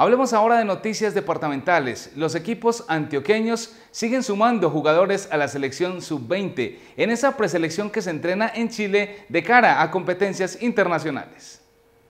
Hablemos ahora de noticias departamentales. Los equipos antioqueños siguen sumando jugadores a la selección sub-20 en esa preselección que se entrena en Chile de cara a competencias internacionales.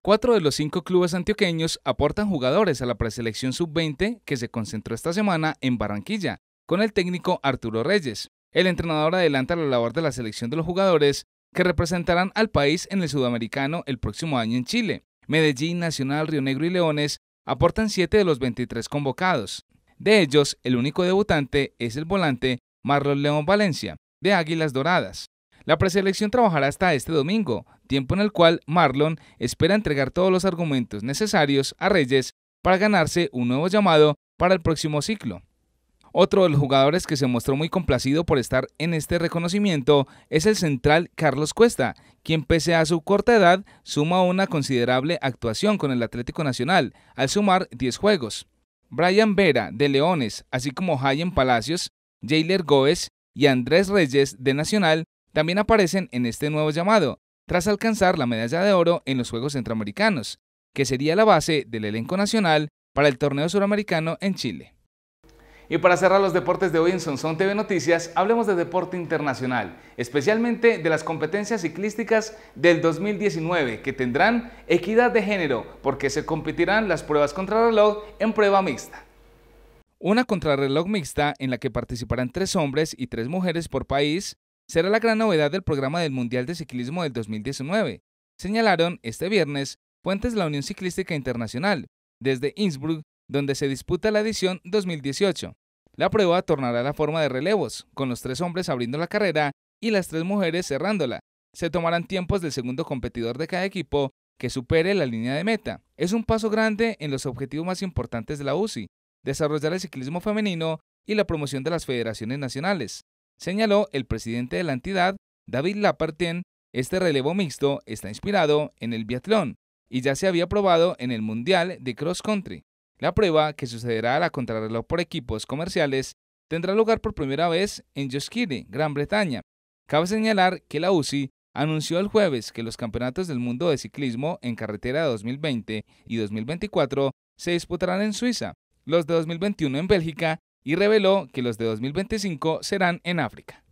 Cuatro de los cinco clubes antioqueños aportan jugadores a la preselección sub-20 que se concentró esta semana en Barranquilla con el técnico Arturo Reyes. El entrenador adelanta la labor de la selección de los jugadores que representarán al país en el sudamericano el próximo año en Chile. Medellín, Nacional, Río Negro y Leones aportan 7 de los 23 convocados. De ellos, el único debutante es el volante Marlon León Valencia, de Águilas Doradas. La preselección trabajará hasta este domingo, tiempo en el cual Marlon espera entregar todos los argumentos necesarios a Reyes para ganarse un nuevo llamado para el próximo ciclo. Otro de los jugadores que se mostró muy complacido por estar en este reconocimiento es el central Carlos Cuesta, quien pese a su corta edad suma una considerable actuación con el Atlético Nacional, al sumar 10 juegos. Brian Vera, de Leones, así como Hayen Palacios, Jailer Goes y Andrés Reyes, de Nacional, también aparecen en este nuevo llamado, tras alcanzar la medalla de oro en los Juegos Centroamericanos, que sería la base del elenco nacional para el torneo suramericano en Chile. Y para cerrar los deportes de hoy en TV Noticias, hablemos de deporte internacional, especialmente de las competencias ciclísticas del 2019 que tendrán equidad de género porque se competirán las pruebas contrarreloj en prueba mixta. Una contrarreloj mixta en la que participarán tres hombres y tres mujeres por país será la gran novedad del programa del Mundial de Ciclismo del 2019, señalaron este viernes fuentes de la Unión Ciclística Internacional, desde Innsbruck donde se disputa la edición 2018. La prueba tornará la forma de relevos, con los tres hombres abriendo la carrera y las tres mujeres cerrándola. Se tomarán tiempos del segundo competidor de cada equipo que supere la línea de meta. Es un paso grande en los objetivos más importantes de la UCI, desarrollar el ciclismo femenino y la promoción de las federaciones nacionales, señaló el presidente de la entidad, David Lapartien. Este relevo mixto está inspirado en el biatlón y ya se había probado en el Mundial de Cross Country. La prueba, que sucederá a la contrarreloj por equipos comerciales, tendrá lugar por primera vez en Joskiri, Gran Bretaña. Cabe señalar que la UCI anunció el jueves que los Campeonatos del Mundo de Ciclismo en Carretera 2020 y 2024 se disputarán en Suiza, los de 2021 en Bélgica y reveló que los de 2025 serán en África.